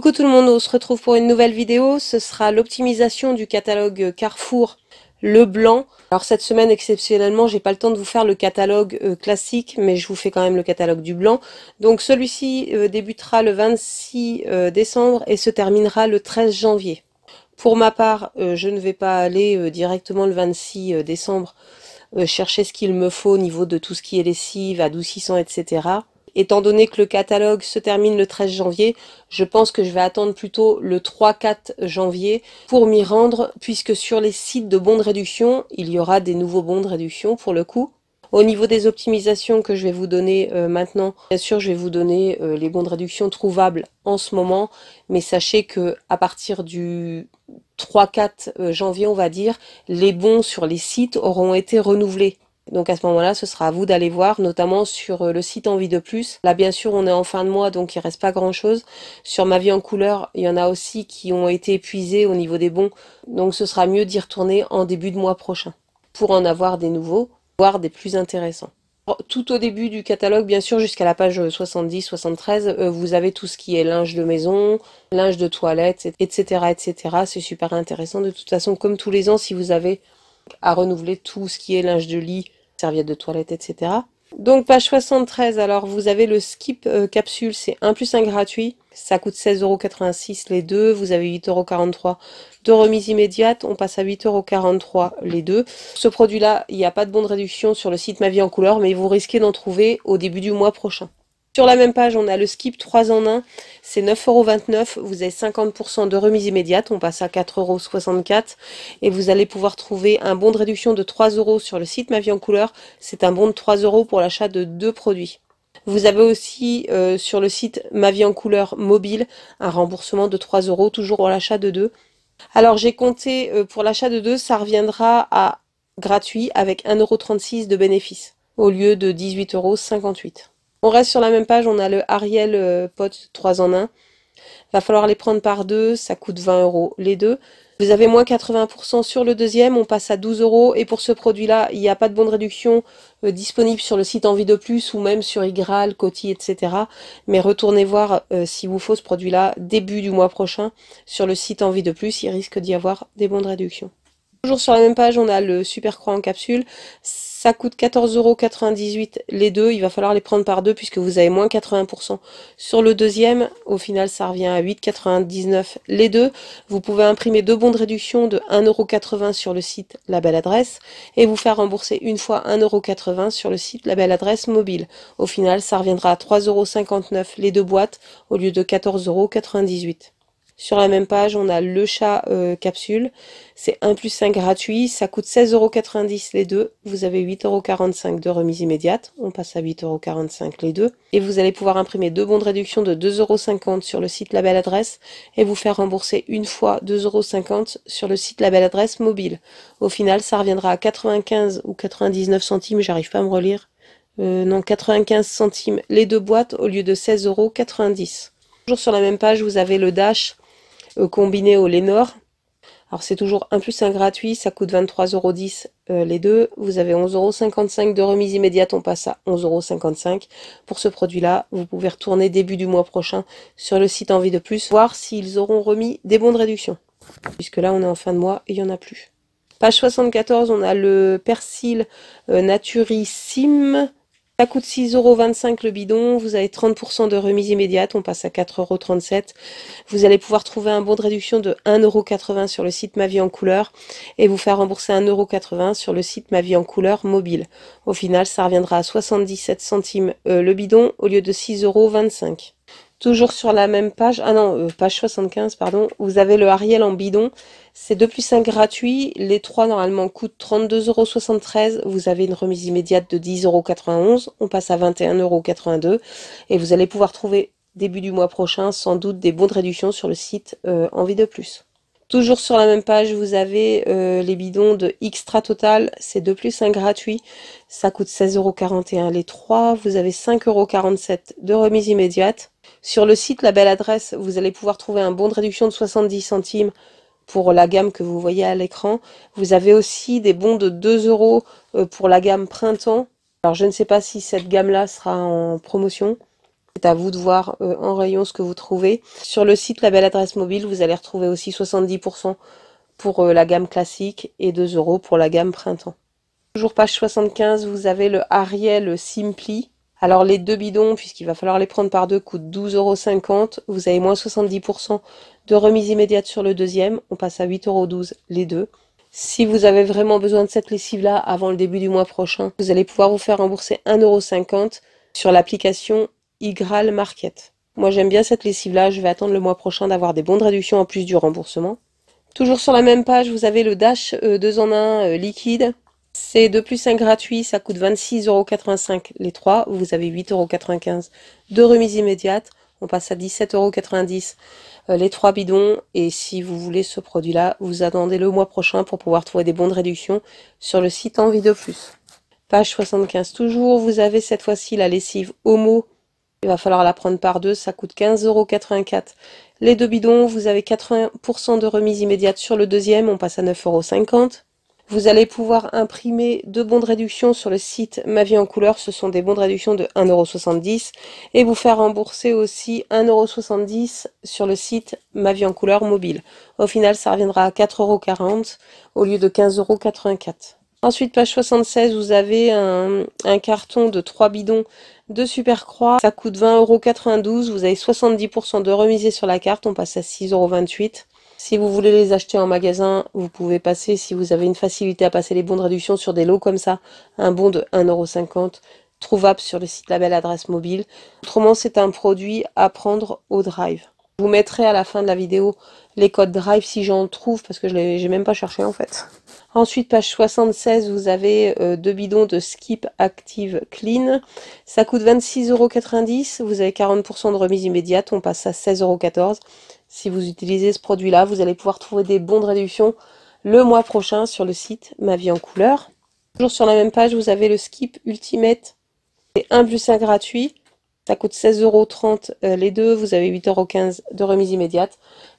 Coucou tout le monde, on se retrouve pour une nouvelle vidéo. Ce sera l'optimisation du catalogue Carrefour le blanc. Alors cette semaine exceptionnellement, j'ai pas le temps de vous faire le catalogue euh, classique, mais je vous fais quand même le catalogue du blanc. Donc celui-ci euh, débutera le 26 euh, décembre et se terminera le 13 janvier. Pour ma part, je ne vais pas aller directement le 26 décembre chercher ce qu'il me faut au niveau de tout ce qui est lessive, adoucissant, etc. Étant donné que le catalogue se termine le 13 janvier, je pense que je vais attendre plutôt le 3-4 janvier pour m'y rendre, puisque sur les sites de bons de réduction, il y aura des nouveaux bons de réduction pour le coup. Au niveau des optimisations que je vais vous donner euh, maintenant, bien sûr, je vais vous donner euh, les bons de réduction trouvables en ce moment, mais sachez que à partir du 3-4 euh, janvier, on va dire, les bons sur les sites auront été renouvelés. Donc à ce moment-là, ce sera à vous d'aller voir, notamment sur euh, le site Envie de plus. Là, bien sûr, on est en fin de mois, donc il reste pas grand-chose. Sur Ma vie en couleur, il y en a aussi qui ont été épuisés au niveau des bons, donc ce sera mieux d'y retourner en début de mois prochain pour en avoir des nouveaux, voire des plus intéressants. Oh, tout au début du catalogue, bien sûr, jusqu'à la page 70-73, euh, euh, vous avez tout ce qui est linge de maison, linge de toilette, etc. etc. C'est super intéressant. De toute façon, comme tous les ans, si vous avez à renouveler tout ce qui est linge de lit, serviettes de toilette, etc. Donc page 73, alors vous avez le skip euh, capsule, c'est 1 plus 1 gratuit, ça coûte 16,86€ les deux, vous avez 8,43€ de remise immédiate, on passe à 8,43€ les deux. Ce produit-là, il n'y a pas de bon de réduction sur le site Ma Vie en couleur, mais vous risquez d'en trouver au début du mois prochain. Sur la même page, on a le skip 3 en 1, c'est 9,29€, vous avez 50% de remise immédiate, on passe à 4,64€ et vous allez pouvoir trouver un bon de réduction de 3€ sur le site Ma Vie en Couleur, c'est un bon de 3€ pour l'achat de deux produits. Vous avez aussi euh, sur le site Ma Vie en Couleur mobile un remboursement de 3€ toujours pour l'achat de deux. Alors j'ai compté euh, pour l'achat de deux, ça reviendra à gratuit avec 1,36€ de bénéfice au lieu de 18,58€. On reste sur la même page, on a le Ariel euh, Pot 3 en 1. Va falloir les prendre par deux, ça coûte 20 euros les deux. Vous avez moins 80% sur le deuxième, on passe à 12 euros. Et pour ce produit-là, il n'y a pas de bon de réduction euh, disponible sur le site Envie de Plus ou même sur Igral, Coty, etc. Mais retournez voir si euh, s'il vous faut ce produit-là début du mois prochain sur le site Envie de Plus. Il risque d'y avoir des bons de réduction. Toujours sur la même page, on a le Super Croix en capsule. Ça coûte 14,98€ les deux. Il va falloir les prendre par deux puisque vous avez moins 80%. Sur le deuxième, au final, ça revient à 8,99€ les deux. Vous pouvez imprimer deux bons de réduction de 1,80€ sur le site La Belle Adresse et vous faire rembourser une fois 1,80€ sur le site La Belle Adresse mobile. Au final, ça reviendra à 3,59€ les deux boîtes au lieu de 14,98€. Sur la même page, on a le chat euh, capsule. C'est 1 plus 5 gratuit. Ça coûte 16,90€ les deux. Vous avez 8,45€ de remise immédiate. On passe à 8,45€ les deux. Et vous allez pouvoir imprimer deux bons de réduction de 2,50€ sur le site Label Adresse et vous faire rembourser une fois 2,50€ sur le site Label Adresse mobile. Au final, ça reviendra à 95 ou 99 centimes. J'arrive pas à me relire. Euh, non, 95 centimes les deux boîtes au lieu de 16,90€. Toujours sur la même page, vous avez le dash euh, combiné au Lénor. Alors c'est toujours un plus un gratuit, ça coûte 23,10€ euh, les deux. Vous avez 11,55€ de remise immédiate, on passe à 11,55€. Pour ce produit-là, vous pouvez retourner début du mois prochain sur le site Envie de Plus, voir s'ils auront remis des bons de réduction. Puisque là, on est en fin de mois il n'y en a plus. Page 74, on a le persil euh, naturissime ça coûte 6,25€ le bidon, vous avez 30% de remise immédiate, on passe à 4,37€. Vous allez pouvoir trouver un bon de réduction de 1,80€ sur le site Ma Vie en couleur et vous faire rembourser 1,80€ sur le site Ma Vie en couleur mobile. Au final, ça reviendra à 77 centimes euh, le bidon au lieu de 6,25€. Toujours sur la même page, ah non, euh, page 75, pardon, vous avez le Ariel en bidon. C'est 2 plus 1 gratuit. Les trois, normalement, coûtent 32,73 euros. Vous avez une remise immédiate de 10,91 euros. On passe à 21,82 euros. Et vous allez pouvoir trouver, début du mois prochain, sans doute des bons de réduction sur le site euh, Envie de Plus. Toujours sur la même page, vous avez euh, les bidons de Xtra Total, c'est 2 plus 1 gratuit, ça coûte 16,41€ les 3, vous avez 5,47€ de remise immédiate, sur le site La Belle Adresse, vous allez pouvoir trouver un bon de réduction de 70 centimes pour la gamme que vous voyez à l'écran. Vous avez aussi des bons de 2 euros euh, pour la gamme printemps. Alors je ne sais pas si cette gamme-là sera en promotion. C'est à vous de voir euh, en rayon ce que vous trouvez. Sur le site La Belle Adresse Mobile, vous allez retrouver aussi 70% pour euh, la gamme classique et 2 euros pour la gamme printemps. Toujours page 75, vous avez le Ariel Simpli alors les deux bidons, puisqu'il va falloir les prendre par deux, coûtent 12,50€. Vous avez moins 70% de remise immédiate sur le deuxième. On passe à 8,12€ les deux. Si vous avez vraiment besoin de cette lessive-là avant le début du mois prochain, vous allez pouvoir vous faire rembourser 1,50€ sur l'application Igral Market. Moi j'aime bien cette lessive-là, je vais attendre le mois prochain d'avoir des bons de réduction en plus du remboursement. Toujours sur la même page, vous avez le Dash 2 euh, en 1 euh, liquide c'est 2 plus 1 gratuit, ça coûte 26,85€ les 3, vous avez 8,95€. de remise immédiate, on passe à 17,90€ euh, les 3 bidons. Et si vous voulez ce produit-là, vous attendez le mois prochain pour pouvoir trouver des bons de réduction sur le site Envie de Plus. Page 75 toujours, vous avez cette fois-ci la lessive Homo. Il va falloir la prendre par deux, ça coûte 15,84€. Les deux bidons, vous avez 80% de remise immédiate sur le deuxième, on passe à 9,50€. Vous allez pouvoir imprimer deux bons de réduction sur le site Ma vie en couleur. Ce sont des bons de réduction de 1,70€ et vous faire rembourser aussi 1,70€ sur le site Ma vie en couleur mobile. Au final, ça reviendra à 4,40€ au lieu de 15,84€. Ensuite, page 76, vous avez un, carton de 3 bidons de croix. Ça coûte 20,92€. Vous avez 70% de remise sur la carte. On passe à 6,28€. Si vous voulez les acheter en magasin, vous pouvez passer, si vous avez une facilité à passer les bons de réduction sur des lots comme ça, un bon de 1,50€, trouvable sur le site Label Adresse Mobile. Autrement, c'est un produit à prendre au drive. Je vous mettrai à la fin de la vidéo les codes drive si j'en trouve, parce que je ai même pas cherché en fait. Ensuite, page 76, vous avez euh, deux bidons de Skip Active Clean. Ça coûte 26,90€. Vous avez 40% de remise immédiate. On passe à 16,14€. Si vous utilisez ce produit-là, vous allez pouvoir trouver des bons de réduction le mois prochain sur le site Ma Vie en Couleur. Toujours sur la même page, vous avez le Skip Ultimate. C'est un plus 1 gratuit. Ça coûte 16,30€ euh, les deux. Vous avez 8,15€ de remise immédiate.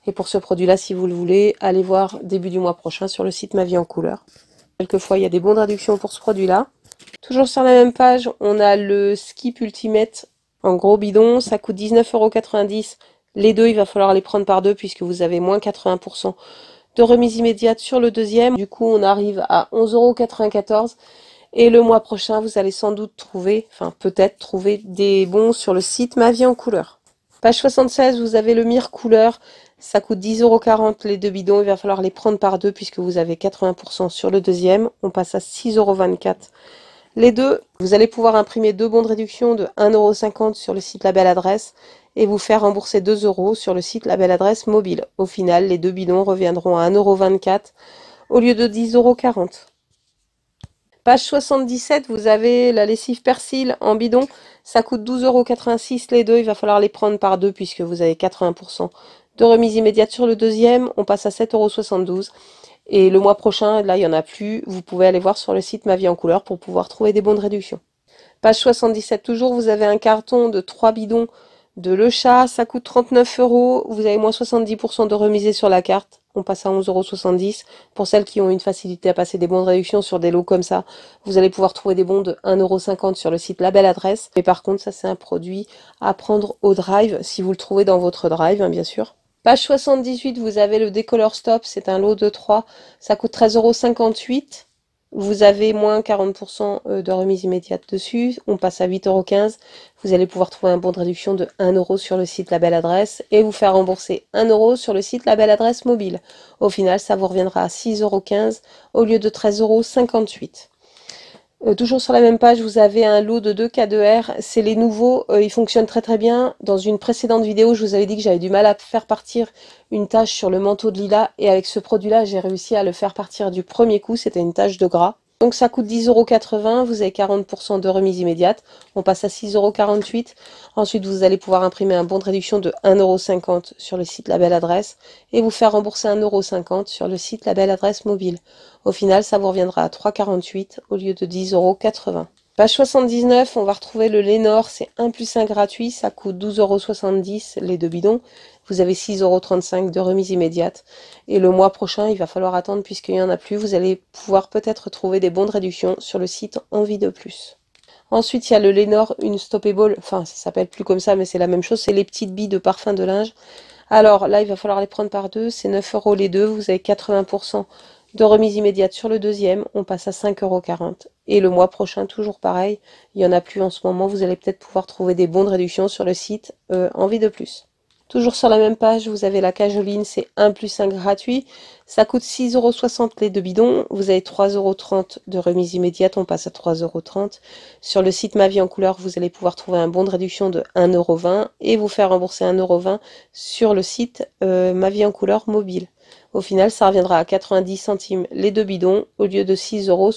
Et pour ce produit-là, si vous le voulez, allez voir début du mois prochain sur le site Ma vie en couleur. Quelquefois, il y a des bons de réduction pour ce produit-là. Toujours sur la même page, on a le Skip Ultimate en gros bidon. Ça coûte 19,90€. Les deux, il va falloir les prendre par deux puisque vous avez moins 80% de remise immédiate sur le deuxième. Du coup, on arrive à 11,94€. Et le mois prochain, vous allez sans doute trouver, enfin peut-être trouver des bons sur le site Ma vie en couleur. Page 76, vous avez le mire couleur. Ça coûte 10,40€ les deux bidons. Il va falloir les prendre par deux puisque vous avez 80% sur le deuxième. On passe à 6,24€ les deux. Vous allez pouvoir imprimer deux bons de réduction de 1,50€ sur le site La Adresse et vous faire rembourser euros sur le site La Adresse mobile. Au final, les deux bidons reviendront à 1,24€ au lieu de 10,40€. Page 77, vous avez la lessive persil en bidon. Ça coûte 12,86€ les deux. Il va falloir les prendre par deux puisque vous avez 80% de remise immédiate sur le deuxième, on passe à 7,72€. Et le mois prochain, là, il n'y en a plus. Vous pouvez aller voir sur le site Ma vie en couleur pour pouvoir trouver des bons de réduction. Page 77, toujours, vous avez un carton de 3 bidons de Le Chat. Ça coûte 39 euros. Vous avez moins 70% de remise sur la carte. On passe à 11,70 euros. Pour celles qui ont une facilité à passer des bons de réduction sur des lots comme ça, vous allez pouvoir trouver des bons de 1,50€ sur le site La Belle Adresse. Mais par contre, ça, c'est un produit à prendre au drive, si vous le trouvez dans votre drive, hein, bien sûr. Page 78, vous avez le décolor stop, c'est un lot de 3, ça coûte 13,58€. Vous avez moins 40% euh, de remise immédiate dessus, on passe à 8,15€. Vous allez pouvoir trouver un bon de réduction de 1€ sur le site La Adresse et vous faire rembourser 1€ sur le site La Adresse mobile. Au final, ça vous reviendra à 6,15€ au lieu de 13,58€. Euh, toujours sur la même page, vous avez un lot de 2 K2R. C'est les nouveaux, euh, ils fonctionnent très très bien. Dans une précédente vidéo, je vous avais dit que j'avais du mal à faire partir une tache sur le manteau de Lila Et avec ce produit-là, j'ai réussi à le faire partir du premier coup. C'était une tache de gras. Donc ça coûte 10,80€, vous avez 40% de remise immédiate. On passe à 6,48€. Ensuite, vous allez pouvoir imprimer un bon de réduction de 1,50€ sur le site La Belle Adresse et vous faire rembourser 1,50€ sur le site La Belle Adresse mobile. Au final, ça vous reviendra à 3,48€ au lieu de 10,80€. Page 79, on va retrouver le Lénor, c'est 1 plus 1 gratuit, ça coûte 12,70€ les deux bidons. Vous avez 6,35€ de remise immédiate. Et le mois prochain, il va falloir attendre puisqu'il n'y en a plus. Vous allez pouvoir peut-être trouver des bons de réduction sur le site Envie de plus. Ensuite, il y a le Lénor, une stoppable, enfin ça s'appelle plus comme ça, mais c'est la même chose, c'est les petites billes de parfum de linge. Alors là, il va falloir les prendre par deux, c'est 9 euros les deux, vous avez 80% de remise immédiate sur le deuxième, on passe à 5,40€. Et le mois prochain, toujours pareil, il n'y en a plus en ce moment, vous allez peut-être pouvoir trouver des bons de réduction sur le site euh, Envie de plus. Toujours sur la même page, vous avez la cajoline, c'est 1 plus 1 gratuit. Ça coûte 6,60€ les deux bidons. Vous avez 3,30€ de remise immédiate, on passe à 3,30€. Sur le site Ma vie en couleur, vous allez pouvoir trouver un bon de réduction de 1,20€ et vous faire rembourser 1,20€ sur le site euh, Ma vie en couleur mobile. Au final, ça reviendra à 90 centimes les deux bidons au lieu de 6,60 euros.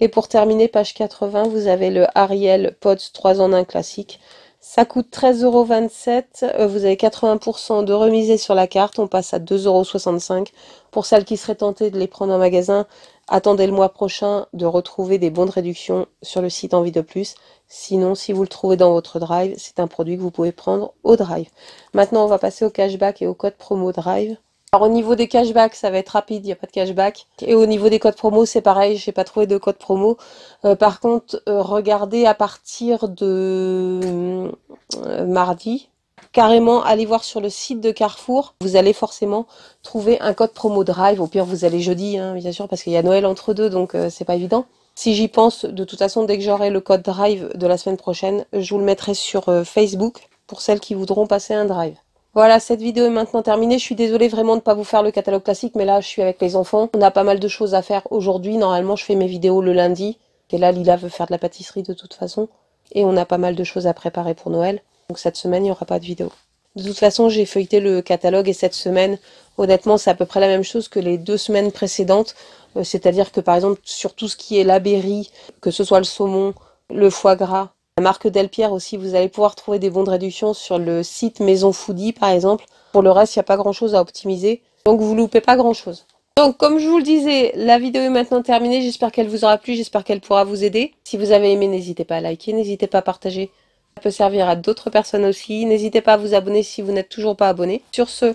Et pour terminer, page 80, vous avez le Ariel Pods 3 en 1 classique. Ça coûte 13,27€. Euh, vous avez 80% de remise sur la carte. On passe à 2,65€. Pour celles qui seraient tentées de les prendre en magasin, attendez le mois prochain de retrouver des bons de réduction sur le site Envie de Plus. Sinon, si vous le trouvez dans votre drive, c'est un produit que vous pouvez prendre au drive. Maintenant, on va passer au cashback et au code promo drive. Alors au niveau des cashbacks, ça va être rapide, il n'y a pas de cashback. Et au niveau des codes promo, c'est pareil, je j'ai pas trouvé de code promo. Euh, par contre, euh, regardez à partir de euh, mardi, carrément allez voir sur le site de Carrefour, vous allez forcément trouver un code promo Drive. Au pire, vous allez jeudi, hein, bien sûr, parce qu'il y a Noël entre deux, donc c'est pas évident. Si j'y pense, de toute façon, dès que j'aurai le code Drive de la semaine prochaine, je vous le mettrai sur Facebook pour celles qui voudront passer un Drive. Voilà, cette vidéo est maintenant terminée. Je suis désolée vraiment de ne pas vous faire le catalogue classique, mais là, je suis avec les enfants. On a pas mal de choses à faire aujourd'hui. Normalement, je fais mes vidéos le lundi. Et là, Lila veut faire de la pâtisserie de toute façon. Et on a pas mal de choses à préparer pour Noël. Donc cette semaine, il n'y aura pas de vidéo. De toute façon, j'ai feuilleté le catalogue et cette semaine, honnêtement, c'est à peu près la même chose que les deux semaines précédentes. Euh, c'est-à-dire que par exemple, sur tout ce qui est la que ce soit le saumon, le foie gras, la marque Delpierre aussi, vous allez pouvoir trouver des bons de réduction sur le site Maison Foodie par exemple. Pour le reste, il n'y a pas grand chose à optimiser. Donc vous ne loupez pas grand chose. Donc comme je vous le disais, la vidéo est maintenant terminée. J'espère qu'elle vous aura plu, j'espère qu'elle pourra vous aider. Si vous avez aimé, n'hésitez pas à liker, n'hésitez pas à partager. Ça peut servir à d'autres personnes aussi. N'hésitez pas à vous abonner si vous n'êtes toujours pas abonné. Sur ce,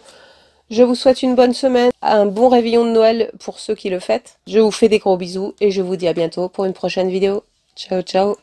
je vous souhaite une bonne semaine, un bon réveillon de Noël pour ceux qui le fêtent. Je vous fais des gros bisous et je vous dis à bientôt pour une prochaine vidéo. Ciao ciao